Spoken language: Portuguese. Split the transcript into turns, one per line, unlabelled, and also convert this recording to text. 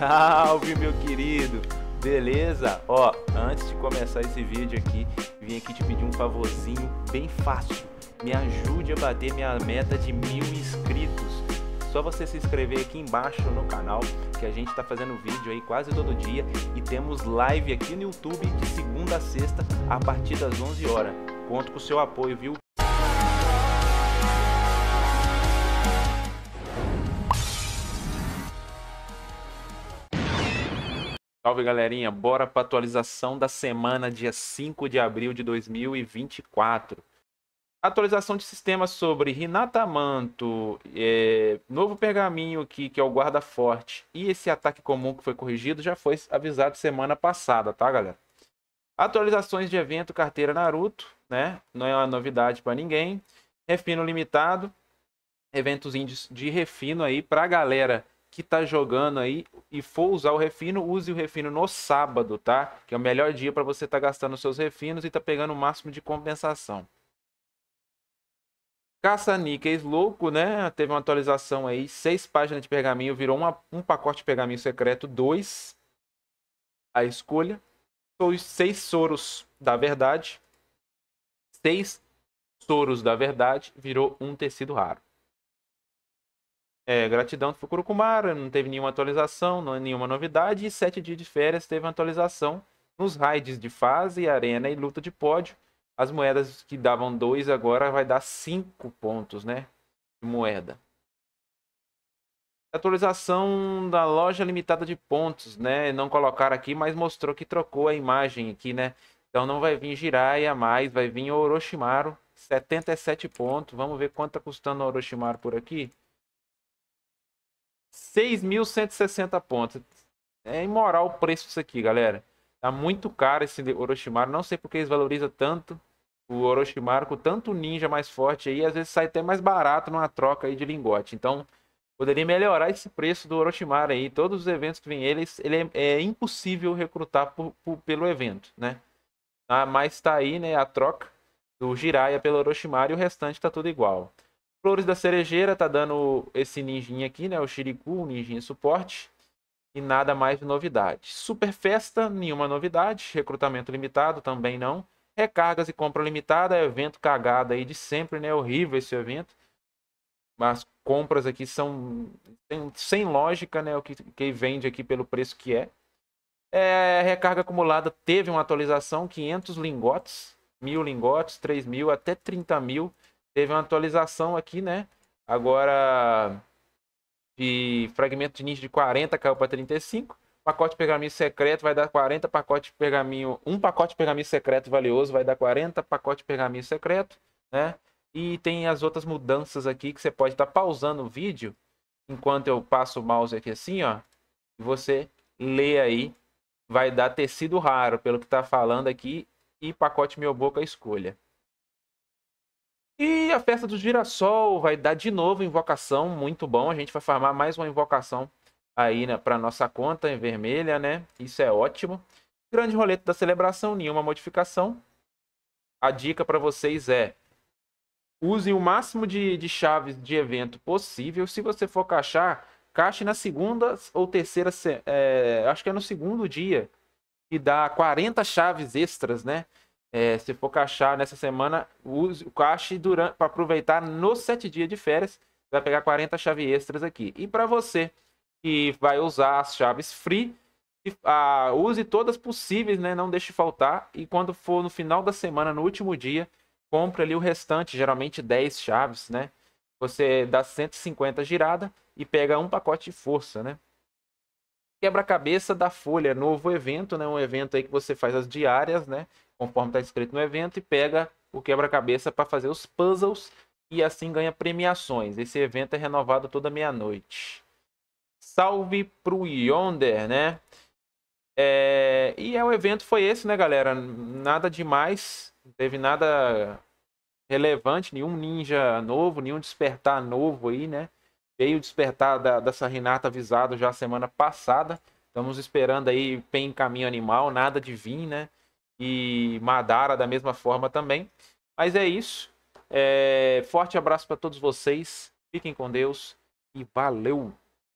Salve, meu querido! Beleza? Ó, antes de começar esse vídeo aqui, vim aqui te pedir um favorzinho bem fácil. Me ajude a bater minha meta de mil inscritos. Só você se inscrever aqui embaixo no canal, que a gente está fazendo vídeo aí quase todo dia e temos live aqui no YouTube de segunda a sexta a partir das 11 horas. Conto com o seu apoio, viu? Salve galerinha, bora para atualização da semana, dia 5 de abril de 2024. Atualização de sistema sobre Renata Manto, é, novo pergaminho aqui que é o guarda forte e esse ataque comum que foi corrigido já foi avisado semana passada, tá galera? Atualizações de evento carteira Naruto, né? Não é uma novidade para ninguém. Refino limitado, eventos índios de refino aí pra galera que tá jogando aí e for usar o refino, use o refino no sábado, tá? Que é o melhor dia para você estar tá gastando seus refinos e tá pegando o máximo de compensação. Caça-níqueis louco, né? Teve uma atualização aí, seis páginas de pergaminho, virou uma, um pacote de pergaminho secreto, dois. A escolha. Os seis soros da verdade. Seis soros da verdade virou um tecido raro. É, gratidão foi Kumara, não teve nenhuma atualização, não, é nenhuma novidade. E sete dias de férias teve uma atualização nos raids de fase, arena e luta de pódio. As moedas que davam dois agora vai dar cinco pontos, né? De moeda. Atualização da loja limitada de pontos, né? Não colocaram aqui, mas mostrou que trocou a imagem aqui, né? Então não vai vir Jiraiya mais, vai vir Orochimaru. 77 pontos. Vamos ver quanto tá custando o Orochimaru por aqui. 6.160 pontos. É imoral o preço disso aqui, galera. Tá muito caro esse Orochimaru. Não sei porque eles valorizam tanto o Orochimaru com tanto ninja mais forte aí. Às vezes sai até mais barato numa troca aí de lingote. Então, poderia melhorar esse preço do Orochimaru aí. Todos os eventos que vem eles, ele é, é impossível recrutar por, por, pelo evento, né? Ah, mas tá aí, né, a troca do Jiraiya pelo Orochimaru e o restante tá tudo igual. Flores da Cerejeira tá dando esse ninjinha aqui, né? O Shiriku, o ninjinha suporte. E nada mais de novidade. Super Festa, nenhuma novidade. Recrutamento limitado, também não. Recargas e compra limitada, é evento cagado aí de sempre, né? Horrível esse evento. Mas compras aqui são sem, lógica, né? O que, que vende aqui pelo preço que é. é. Recarga acumulada teve uma atualização, 500 lingotes, mil lingotes, 3 mil, até 30 mil teve uma atualização aqui, né? Agora de fragmento de nicho de 40 caiu para 35. Pacote de pergaminho secreto vai dar 40. Pacote de pergaminho, um pacote de pergaminho secreto valioso vai dar 40. Pacote de pergaminho secreto, né? E tem as outras mudanças aqui que você pode estar tá pausando o vídeo enquanto eu passo o mouse aqui assim, ó. E você lê aí, vai dar tecido raro pelo que está falando aqui e pacote meu boca escolha. E a festa do girassol vai dar de novo invocação, muito bom. A gente vai farmar mais uma invocação aí né, para nossa conta em vermelha, né? Isso é ótimo. Grande roleto da celebração, nenhuma modificação. A dica para vocês é usem o máximo de, de chaves de evento possível. Se você for caixar, caixe na segunda ou terceira, é, acho que é no segundo dia, e dá 40 chaves extras, né? É, se for caixar nessa semana, use o cache durante para aproveitar nos sete dias de férias. Vai pegar 40 chaves extras aqui. E para você que vai usar as chaves free, ah, use todas possíveis, né? Não deixe faltar. E quando for no final da semana, no último dia, compre ali o restante, geralmente 10 chaves, né? Você dá 150 girada e pega um pacote de força, né? Quebra-cabeça da Folha, novo evento, né? Um evento aí que você faz as diárias, né? conforme está escrito no evento, e pega o quebra-cabeça para fazer os puzzles e assim ganha premiações. Esse evento é renovado toda meia-noite. Salve pro Yonder, né? É... E é, o evento foi esse, né, galera? Nada demais, não teve nada relevante, nenhum ninja novo, nenhum despertar novo aí, né? Veio despertar da, dessa Renata avisado já semana passada. Estamos esperando aí bem Caminho Animal, nada de vir, né? e Madara da mesma forma também. Mas é isso. É... Forte abraço para todos vocês. Fiquem com Deus e valeu!